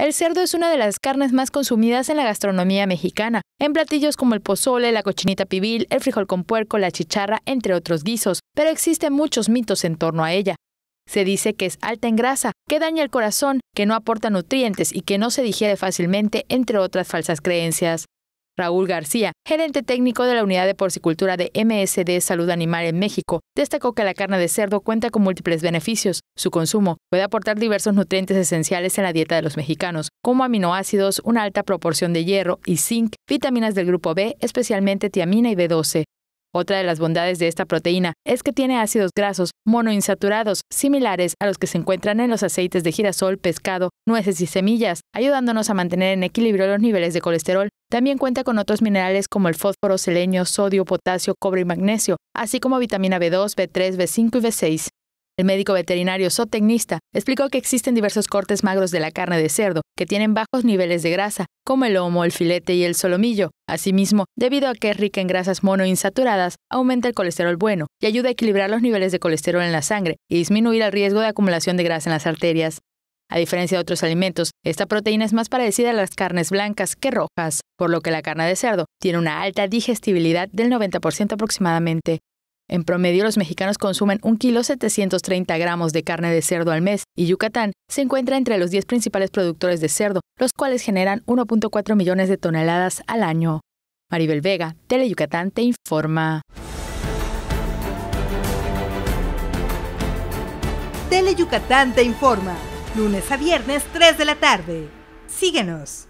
El cerdo es una de las carnes más consumidas en la gastronomía mexicana, en platillos como el pozole, la cochinita pibil, el frijol con puerco, la chicharra, entre otros guisos, pero existen muchos mitos en torno a ella. Se dice que es alta en grasa, que daña el corazón, que no aporta nutrientes y que no se digiere fácilmente, entre otras falsas creencias. Raúl García, gerente técnico de la Unidad de Porcicultura de MSD Salud Animal en México, destacó que la carne de cerdo cuenta con múltiples beneficios. Su consumo puede aportar diversos nutrientes esenciales en la dieta de los mexicanos, como aminoácidos, una alta proporción de hierro y zinc, vitaminas del grupo B, especialmente tiamina y B12, otra de las bondades de esta proteína es que tiene ácidos grasos monoinsaturados similares a los que se encuentran en los aceites de girasol, pescado, nueces y semillas, ayudándonos a mantener en equilibrio los niveles de colesterol. También cuenta con otros minerales como el fósforo, selenio, sodio, potasio, cobre y magnesio, así como vitamina B2, B3, B5 y B6. El médico veterinario zootecnista explicó que existen diversos cortes magros de la carne de cerdo que tienen bajos niveles de grasa, como el lomo, el filete y el solomillo. Asimismo, debido a que es rica en grasas monoinsaturadas, aumenta el colesterol bueno y ayuda a equilibrar los niveles de colesterol en la sangre y disminuir el riesgo de acumulación de grasa en las arterias. A diferencia de otros alimentos, esta proteína es más parecida a las carnes blancas que rojas, por lo que la carne de cerdo tiene una alta digestibilidad del 90% aproximadamente. En promedio, los mexicanos consumen 1 kilo gramos de carne de cerdo al mes y Yucatán se encuentra entre los 10 principales productores de cerdo, los cuales generan 1.4 millones de toneladas al año. Maribel Vega, Tele Yucatán, te informa. Tele Yucatán te informa. Lunes a viernes, 3 de la tarde. Síguenos.